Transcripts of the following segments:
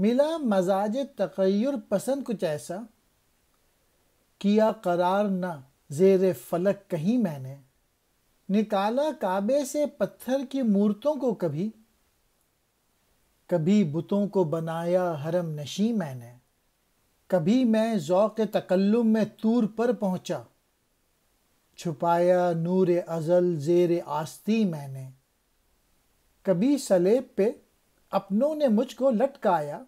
मिला मजाज तकैर पसंद कुछ ऐसा किया करार न जेर फलक कहीं मैंने निकाला काबे से पत्थर की मूर्तों को कभी कभी बुतों को बनाया हरम नशी मैंने कभी मैं ज़ौक़ तकल्लुम में तूर पर पहुंचा छुपाया नूर अज़ल जेर आस्ती मैंने कभी सलेब पे अपनों ने मुझको लटकाया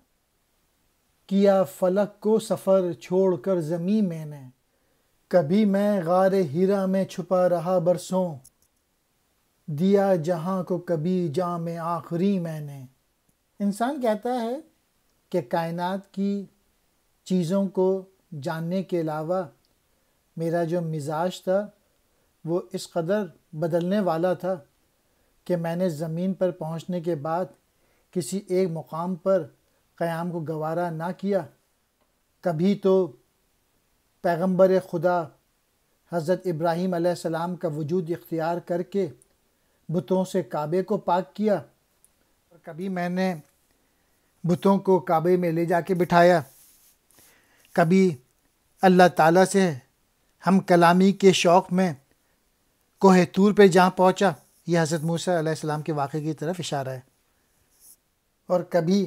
किया फलक को सफ़र छोड़कर ज़मी मैंने कभी मैं गार हीरा में छुपा रहा बरसों दिया जहाँ को कभी जा में आखिरी मैंने इंसान कहता है कि कायनात की चीज़ों को जानने के अलावा मेरा जो मिजाज था वो इस कदर बदलने वाला था कि मैंने ज़मीन पर पहुँचने के बाद किसी एक मुकाम पर क़याम को गवारा ना किया कभी तो पैगंबर खुदा हज़रत इब्राहीम सलाम का वजूद इख्तियार करके बुतों से काबे को पाक किया और कभी मैंने बुतों को काबे में ले जाके बिठाया कभी अल्लाह ताला से हम कलामी के शौक़ में तूर पे जहाँ पहुँचा यह हज़रत मूसा सलाम के वाक़े की तरफ इशारा है और कभी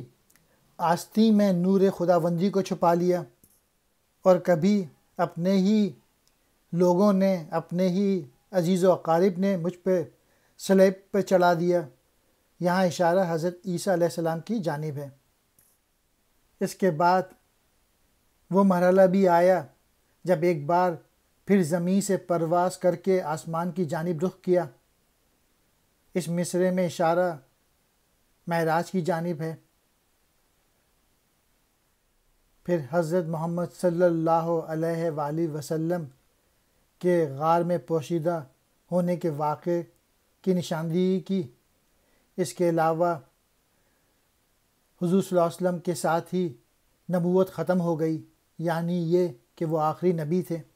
आस्ती में नूर खुदाबंदी को छुपा लिया और कभी अपने ही लोगों ने अपने ही अजीज़ अकारीब ने मुझ पर स्लेब पर चढ़ा दिया यहाँ इशारा हज़रत ईसा सलाम की जानब है इसके बाद वो मरहला भी आया जब एक बार फिर ज़मीन से परवास करके आसमान की जानब रुख किया इस मिसरे में इशारा महराज की जानब है फिर हज़रत मोहम्मद सल्ला वसल्लम के गार में पोशीदा होने के वाक़े की निशानदेही की इसके अलावा हजूर वसम के साथ ही नबूत ख़त्म हो गई यानी ये कि वो आखिरी नबी थे